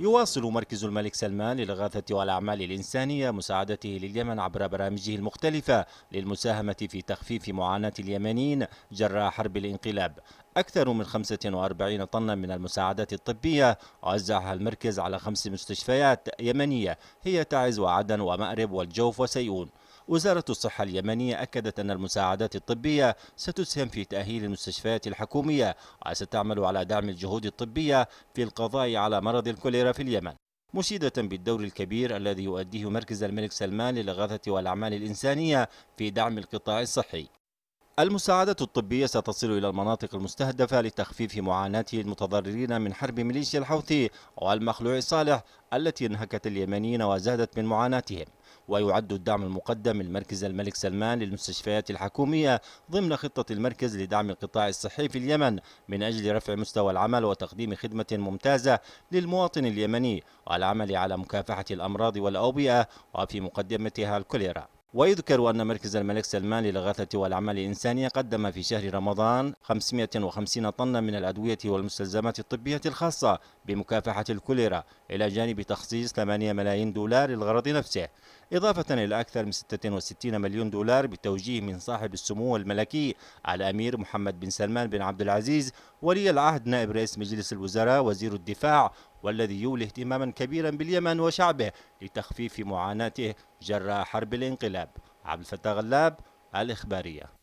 يواصل مركز الملك سلمان للإغاثة والأعمال الإنسانية مساعدته لليمن عبر برامجه المختلفة للمساهمة في تخفيف معاناة اليمنيين جراء حرب الانقلاب أكثر من 45 طنا من المساعدات الطبية وزعها المركز على خمس مستشفيات يمنية هي تعز وعدن ومأرب والجوف وسيئون وزارة الصحة اليمنية أكدت أن المساعدات الطبية ستسهم في تأهيل المستشفيات الحكومية وستعمل على دعم الجهود الطبية في القضاء على مرض الكوليرا في اليمن مشيدة بالدور الكبير الذي يؤديه مركز الملك سلمان للإغاثة والأعمال الإنسانية في دعم القطاع الصحي المساعدة الطبية ستصل إلى المناطق المستهدفة لتخفيف معاناة المتضررين من حرب ميليشيا الحوثي والمخلوع صالح التي انهكت اليمنيين وزادت من معاناتهم ويعد الدعم المقدم من مركز الملك سلمان للمستشفيات الحكومية ضمن خطة المركز لدعم القطاع الصحي في اليمن من أجل رفع مستوى العمل وتقديم خدمة ممتازة للمواطن اليمني والعمل على مكافحة الأمراض والأوبئة وفي مقدمتها الكوليرا ويذكر أن مركز الملك سلمان للإغاثة والأعمال الإنسانية قدم في شهر رمضان 550 طنا من الأدوية والمستلزمات الطبية الخاصة بمكافحة الكوليرا إلى جانب تخصيص 8 ملايين دولار للغرض نفسه إضافة إلى أكثر من 66 مليون دولار بالتوجيه من صاحب السمو الملكي الأمير محمد بن سلمان بن عبد العزيز ولي العهد نائب رئيس مجلس الوزراء وزير الدفاع والذي يولي اهتماما كبيرا باليمن وشعبه لتخفيف معاناته جراء حرب الانقلاب عبد الفتاح غلاب الإخبارية